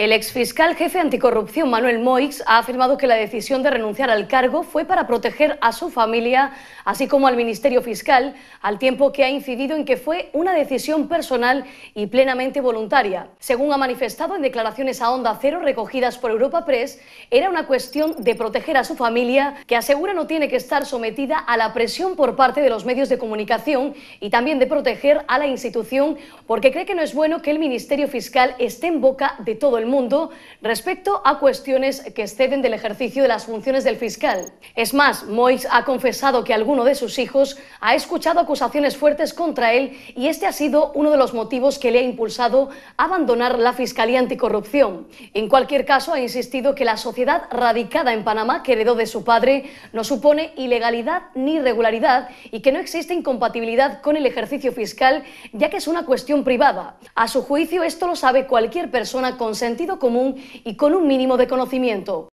El exfiscal jefe anticorrupción Manuel Moix ha afirmado que la decisión de renunciar al cargo fue para proteger a su familia, así como al Ministerio Fiscal, al tiempo que ha incidido en que fue una decisión personal y plenamente voluntaria. Según ha manifestado en declaraciones a Onda Cero recogidas por Europa Press, era una cuestión de proteger a su familia, que asegura no tiene que estar sometida a la presión por parte de los medios de comunicación y también de proteger a la institución, porque cree que no es bueno que el Ministerio Fiscal esté en boca de todo el mundo mundo respecto a cuestiones que exceden del ejercicio de las funciones del fiscal. Es más, Mois ha confesado que alguno de sus hijos ha escuchado acusaciones fuertes contra él y este ha sido uno de los motivos que le ha impulsado a abandonar la Fiscalía Anticorrupción. En cualquier caso, ha insistido que la sociedad radicada en Panamá que heredó de su padre no supone ilegalidad ni regularidad y que no existe incompatibilidad con el ejercicio fiscal, ya que es una cuestión privada. A su juicio, esto lo sabe cualquier persona con sentido común y con un mínimo de conocimiento.